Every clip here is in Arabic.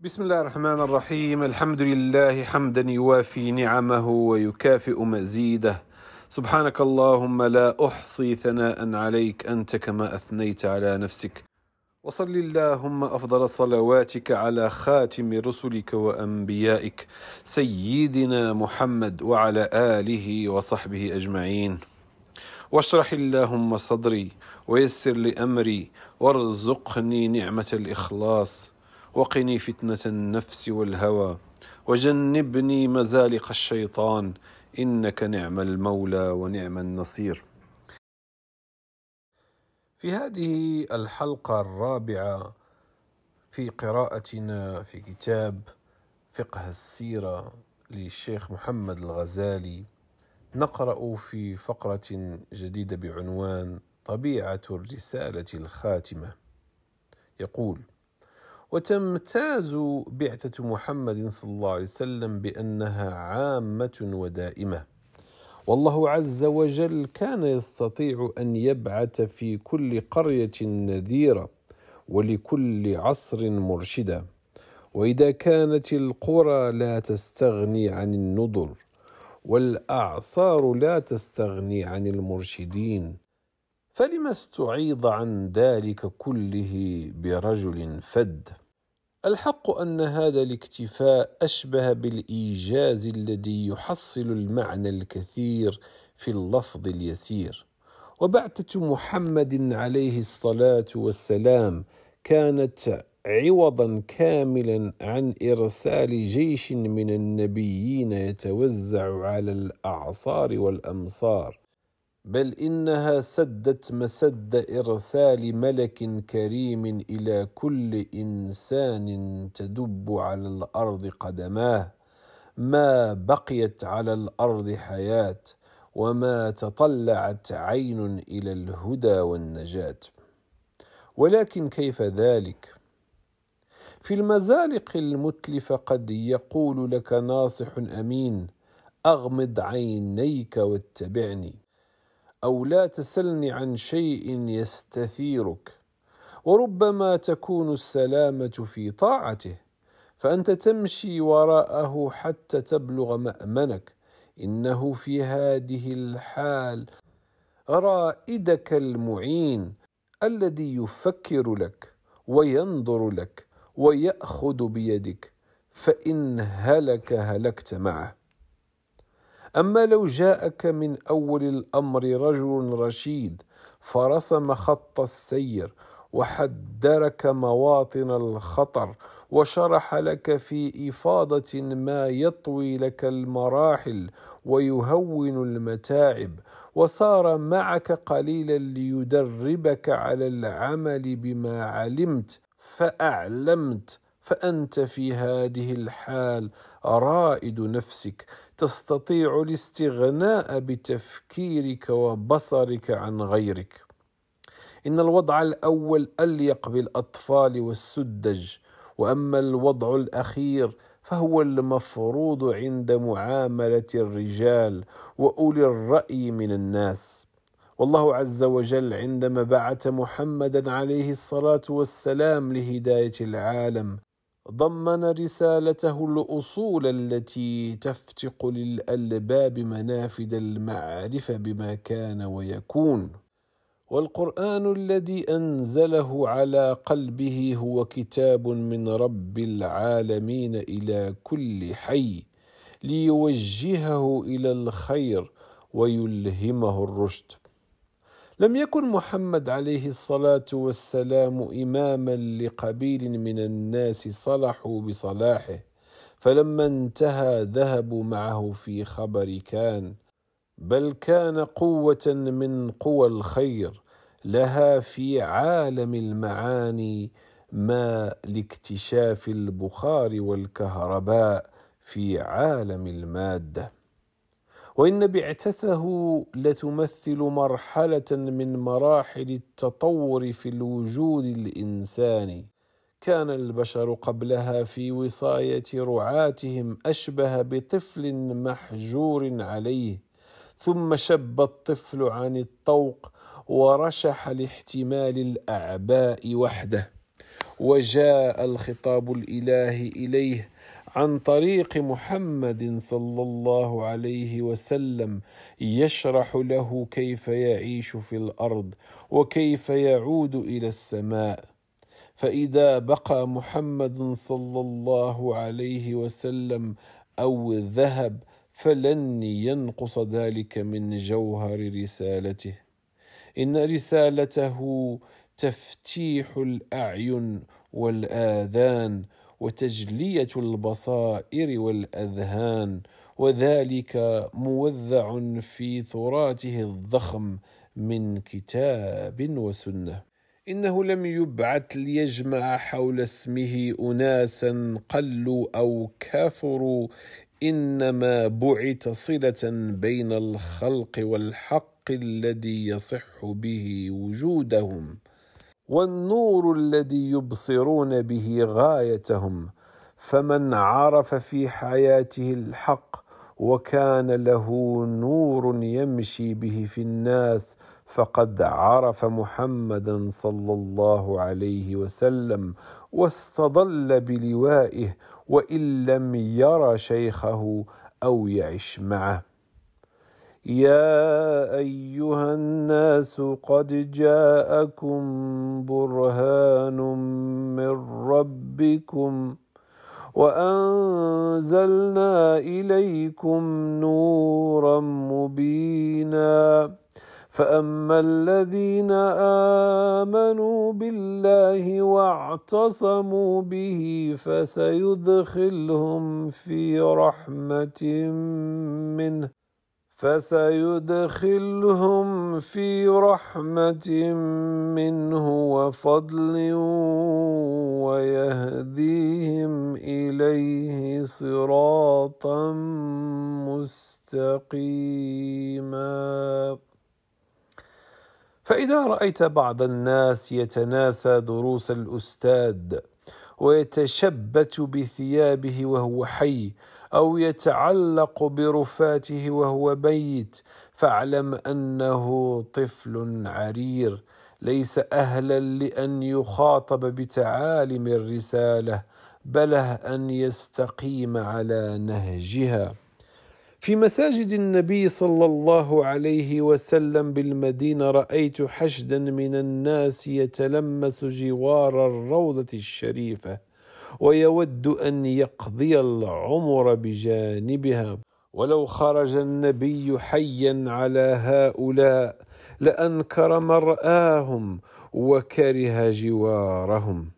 بسم الله الرحمن الرحيم الحمد لله حمدا يوافي نعمه ويكافئ مزيده سبحانك اللهم لا احصي ثناء عليك انت كما اثنيت على نفسك وصل اللهم افضل صلواتك على خاتم رسلك وانبيائك سيدنا محمد وعلى اله وصحبه اجمعين واشرح اللهم صدري ويسر لي امري وارزقني نعمه الاخلاص وقني فتنة النفس والهوى وجنبني مزالق الشيطان إنك نعم المولى ونعم النصير في هذه الحلقة الرابعة في قراءتنا في كتاب فقه السيرة للشيخ محمد الغزالي نقرأ في فقرة جديدة بعنوان طبيعة الرسالة الخاتمة يقول وتمتاز بعثة محمد صلى الله عليه وسلم بأنها عامة ودائمة والله عز وجل كان يستطيع أن يبعث في كل قرية نذيرة ولكل عصر مرشدة. وإذا كانت القرى لا تستغني عن النذر والأعصار لا تستغني عن المرشدين فلم استعيض عن ذلك كله برجل فد الحق ان هذا الاكتفاء اشبه بالايجاز الذي يحصل المعنى الكثير في اللفظ اليسير وبعثه محمد عليه الصلاه والسلام كانت عوضا كاملا عن ارسال جيش من النبيين يتوزع على الاعصار والامصار بل انها سدت مسد ارسال ملك كريم الى كل انسان تدب على الارض قدماه ما بقيت على الارض حياه وما تطلعت عين الى الهدى والنجاه ولكن كيف ذلك في المزالق المتلفه قد يقول لك ناصح امين اغمض عينيك واتبعني أو لا تسلني عن شيء يستثيرك وربما تكون السلامة في طاعته فأنت تمشي وراءه حتى تبلغ مأمنك إنه في هذه الحال رائدك المعين الذي يفكر لك وينظر لك ويأخذ بيدك فإن هلك هلكت معه اما لو جاءك من اول الامر رجل رشيد فرسم خط السير وحدرك مواطن الخطر وشرح لك في افاضه ما يطوي لك المراحل ويهون المتاعب وصار معك قليلا ليدربك على العمل بما علمت فاعلمت فانت في هذه الحال رائد نفسك تستطيع الاستغناء بتفكيرك وبصرك عن غيرك ان الوضع الاول اليق بالاطفال والسذج واما الوضع الاخير فهو المفروض عند معامله الرجال واولي الراي من الناس والله عز وجل عندما بعث محمدا عليه الصلاه والسلام لهدايه العالم ضمن رسالته الاصول التي تفتق للالباب منافذ المعرفه بما كان ويكون والقران الذي انزله على قلبه هو كتاب من رب العالمين الى كل حي ليوجهه الى الخير ويلهمه الرشد لم يكن محمد عليه الصلاه والسلام اماما لقبيل من الناس صلحوا بصلاحه فلما انتهى ذهبوا معه في خبر كان بل كان قوه من قوى الخير لها في عالم المعاني ما لاكتشاف البخار والكهرباء في عالم الماده وإن بعثته لتمثل مرحلة من مراحل التطور في الوجود الإنساني كان البشر قبلها في وصاية رعاتهم أشبه بطفل محجور عليه ثم شب الطفل عن الطوق ورشح لاحتمال الأعباء وحده وجاء الخطاب الإلهي إليه عن طريق محمد صلى الله عليه وسلم يشرح له كيف يعيش في الارض وكيف يعود الى السماء فاذا بقى محمد صلى الله عليه وسلم او ذهب فلن ينقص ذلك من جوهر رسالته ان رسالته تفتيح الاعين والاذان وتجليه البصائر والاذهان وذلك موذع في تراثه الضخم من كتاب وسنه انه لم يبعث ليجمع حول اسمه اناسا قلوا او كثروا انما بعث صله بين الخلق والحق الذي يصح به وجودهم والنور الذي يبصرون به غايتهم فمن عرف في حياته الحق وكان له نور يمشي به في الناس فقد عرف محمدا صلى الله عليه وسلم واستضل بلوائه وان لم ير شيخه او يعش معه يا ايها الناس قد جاءكم برهان من ربكم وانزلنا اليكم نورا مبينا فاما الذين امنوا بالله واعتصموا به فسيدخلهم في رحمه منه فسيدخلهم في رحمة منه وفضل ويهديهم إليه صراطا مستقيما فإذا رأيت بعض الناس يتناسى دروس الأستاذ ويتشبت بثيابه وهو حي أو يتعلق برفاته وهو بيت فاعلم أنه طفل عرير ليس أهلا لأن يخاطب بتعالم الرسالة بله أن يستقيم على نهجها في مساجد النبي صلى الله عليه وسلم بالمدينه رايت حشدا من الناس يتلمس جوار الروضه الشريفه ويود ان يقضي العمر بجانبها ولو خرج النبي حيا على هؤلاء لانكر مراهم وكره جوارهم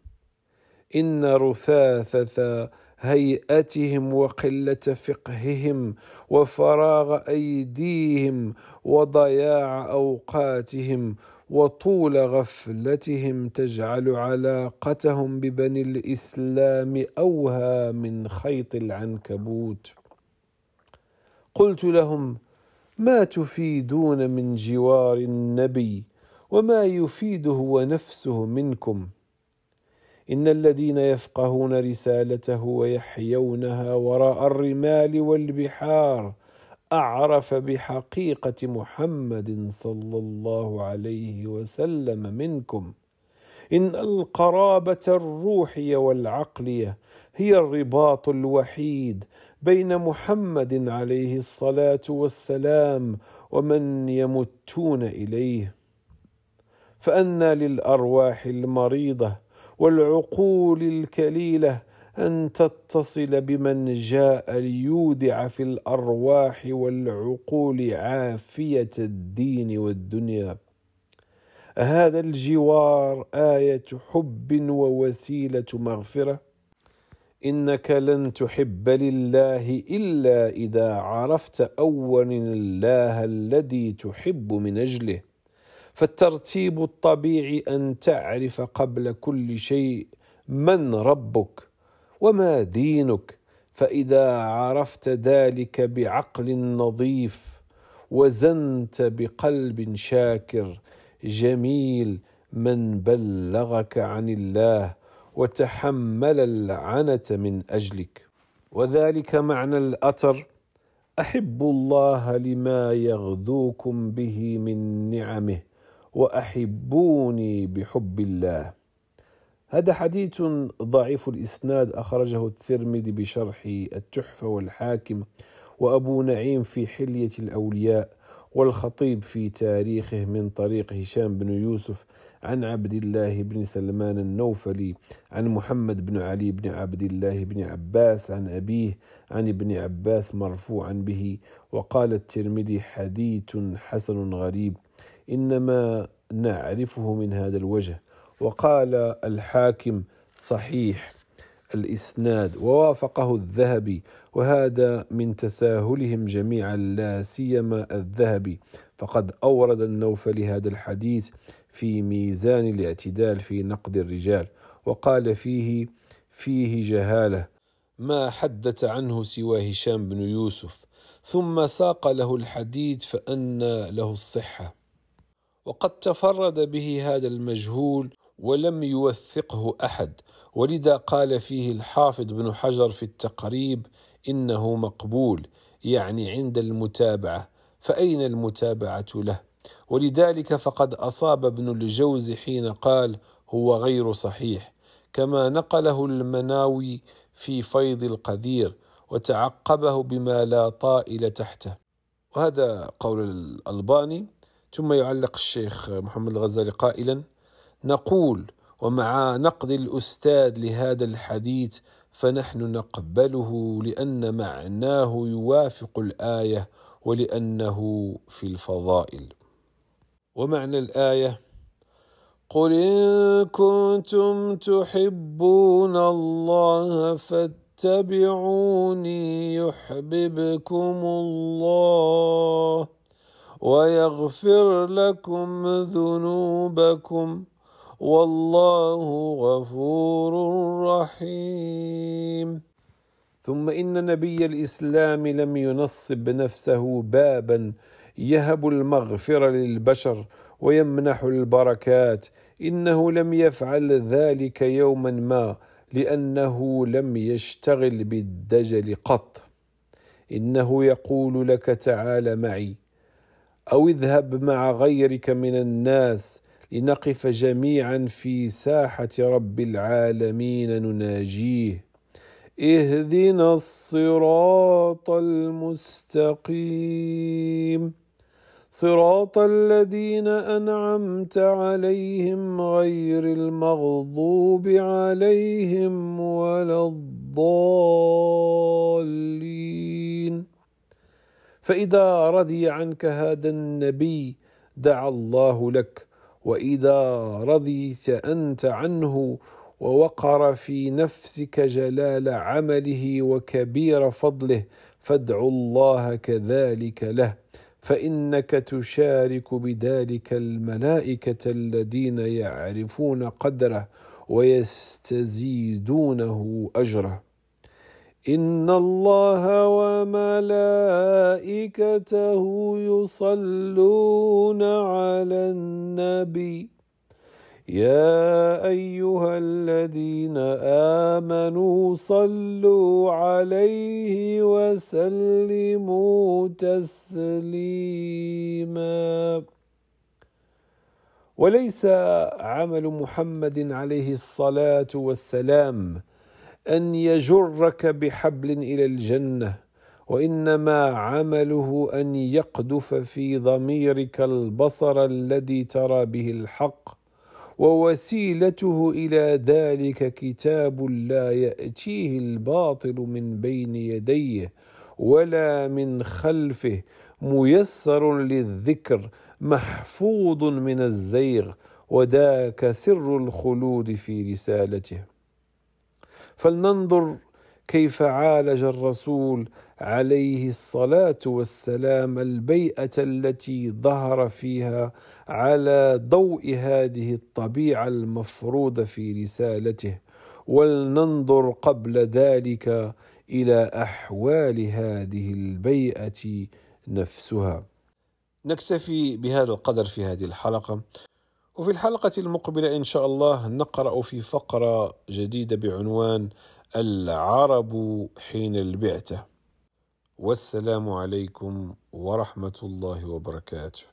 ان رثاثه هيئتهم وقله فقههم وفراغ ايديهم وضياع اوقاتهم وطول غفلتهم تجعل علاقتهم ببني الاسلام اوهى من خيط العنكبوت قلت لهم ما تفيدون من جوار النبي وما يفيده هو نفسه منكم ان الذين يفقهون رسالته ويحيونها وراء الرمال والبحار اعرف بحقيقه محمد صلى الله عليه وسلم منكم ان القرابه الروحيه والعقليه هي الرباط الوحيد بين محمد عليه الصلاه والسلام ومن يمتون اليه فأنا للارواح المريضه والعقول الكليله ان تتصل بمن جاء ليودع في الارواح والعقول عافيه الدين والدنيا هذا الجوار ايه حب ووسيله مغفره انك لن تحب لله الا اذا عرفت اولا الله الذي تحب من اجله فالترتيب الطبيعي ان تعرف قبل كل شيء من ربك وما دينك فاذا عرفت ذلك بعقل نظيف وزنت بقلب شاكر جميل من بلغك عن الله وتحمل العنه من اجلك وذلك معنى الاثر احبوا الله لما يغدوكم به من نعمه واحبوني بحب الله هذا حديث ضعيف الإسناد أخرجه الترمذي بشرح التحفة والحاكم وأبو نعيم في حلية الأولياء والخطيب في تاريخه من طريق هشام بن يوسف عن عبد الله بن سلمان النوفلي عن محمد بن علي بن عبد الله بن عباس عن أبيه عن ابن عباس مرفوعا به وقال الترمذي حديث حسن غريب إنما نعرفه من هذا الوجه وقال الحاكم صحيح الإسناد ووافقه الذهبي وهذا من تساهلهم جميعا لا سيما الذهبي فقد أورد النوف هذا الحديث في ميزان الاعتدال في نقد الرجال وقال فيه فيه جهالة ما حدث عنه سوى هشام بن يوسف ثم ساق له الحديث فأن له الصحة وقد تفرد به هذا المجهول ولم يوثقه احد ولذا قال فيه الحافظ بن حجر في التقريب انه مقبول يعني عند المتابعه فاين المتابعه له ولذلك فقد اصاب ابن الجوز حين قال هو غير صحيح كما نقله المناوي في فيض القدير وتعقبه بما لا طائل تحته وهذا قول الألباني ثم يعلق الشيخ محمد الغزالي قائلا نقول ومع نقد الاستاذ لهذا الحديث فنحن نقبله لان معناه يوافق الايه ولانه في الفضائل ومعنى الايه قل ان كنتم تحبون الله فاتبعوني يحببكم الله ويغفر لكم ذنوبكم والله غفور رحيم ثم ان نبي الاسلام لم ينصب نفسه بابا يهب المغفره للبشر ويمنح البركات انه لم يفعل ذلك يوما ما لانه لم يشتغل بالدجل قط انه يقول لك تعال معي او اذهب مع غيرك من الناس لنقف جميعا في ساحه رب العالمين نناجيه اهدنا الصراط المستقيم صراط الذين انعمت عليهم غير المغضوب عليهم ولا الضالين فاذا رضي عنك هذا النبي دعا الله لك واذا رضيت انت عنه ووقر في نفسك جلال عمله وكبير فضله فادع الله كذلك له فانك تشارك بذلك الملائكه الذين يعرفون قدره ويستزيدونه اجره إن الله وملائكته يصلون على النبي يا أيها الذين آمنوا صلوا عليه وسلموا تسليما وليس عمل محمد عليه الصلاة والسلام ان يجرك بحبل الى الجنه وانما عمله ان يقذف في ضميرك البصر الذي ترى به الحق ووسيلته الى ذلك كتاب لا ياتيه الباطل من بين يديه ولا من خلفه ميسر للذكر محفوظ من الزيغ وذاك سر الخلود في رسالته فلننظر كيف عالج الرسول عليه الصلاه والسلام البيئه التي ظهر فيها على ضوء هذه الطبيعه المفروضه في رسالته ولننظر قبل ذلك الى احوال هذه البيئه نفسها نكتفي بهذا القدر في هذه الحلقه وفي الحلقة المقبلة إن شاء الله نقرأ في فقرة جديدة بعنوان العرب حين البعثة والسلام عليكم ورحمة الله وبركاته